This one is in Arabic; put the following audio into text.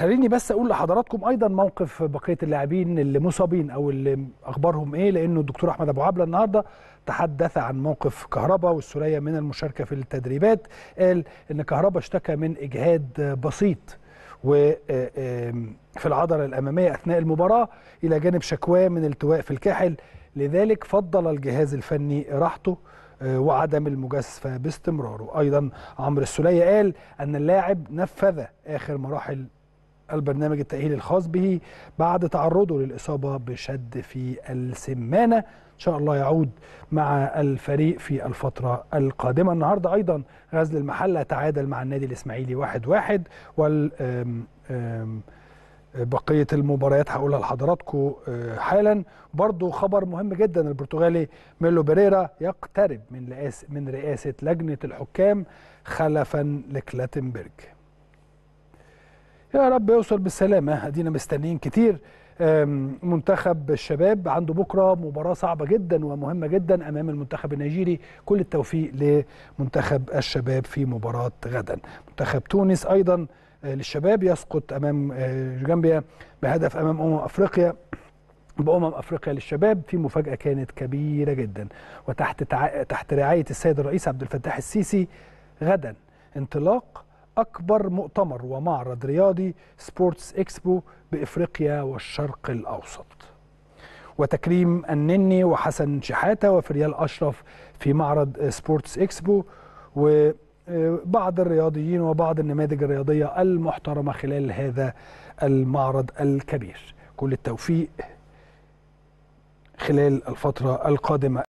خليني بس اقول لحضراتكم ايضا موقف بقيه اللاعبين اللي مصابين او اللي اخبارهم ايه لانه الدكتور احمد ابو عبله النهارده تحدث عن موقف كهربا والسوريه من المشاركه في التدريبات قال ان كهربا اشتكى من اجهاد بسيط و آه، في العضله الاماميه اثناء المباراه الى جانب شكواه من التواء في الكاحل لذلك فضل الجهاز الفني راحته آه، وعدم المجازفه باستمراره ايضا عمرو السوليه قال ان اللاعب نفذ اخر مراحل البرنامج التأهيلي الخاص به بعد تعرضه للإصابة بشد في السمانة إن شاء الله يعود مع الفريق في الفترة القادمة النهاردة أيضا غزل المحلة تعادل مع النادي الإسماعيلي واحد واحد وال بقية المباريات هقولها لحضراتكم آه، حالا برضو خبر مهم جدا البرتغالي ميلو بيريرا يقترب من من رئاسة لجنة الحكام خلفا لكلاتنبرج يا رب يوصل بالسلامه ادينا مستنيين كتير منتخب الشباب عنده بكره مباراه صعبه جدا ومهمه جدا امام المنتخب النيجيري كل التوفيق لمنتخب الشباب في مباراه غدا منتخب تونس ايضا آه، للشباب يسقط امام آه، جامبيا بهدف امام امم افريقيا بأمم أفريقيا للشباب في مفاجأة كانت كبيرة جدا وتحت تع... تحت رعاية السيد الرئيس عبد الفتاح السيسي غدا انطلاق أكبر مؤتمر ومعرض رياضي سبورتس إكسبو بإفريقيا والشرق الأوسط وتكريم النني وحسن شحاتة وفريال أشرف في معرض سبورتس إكسبو و بعض الرياضيين وبعض النماذج الرياضية المحترمة خلال هذا المعرض الكبير كل التوفيق خلال الفترة القادمة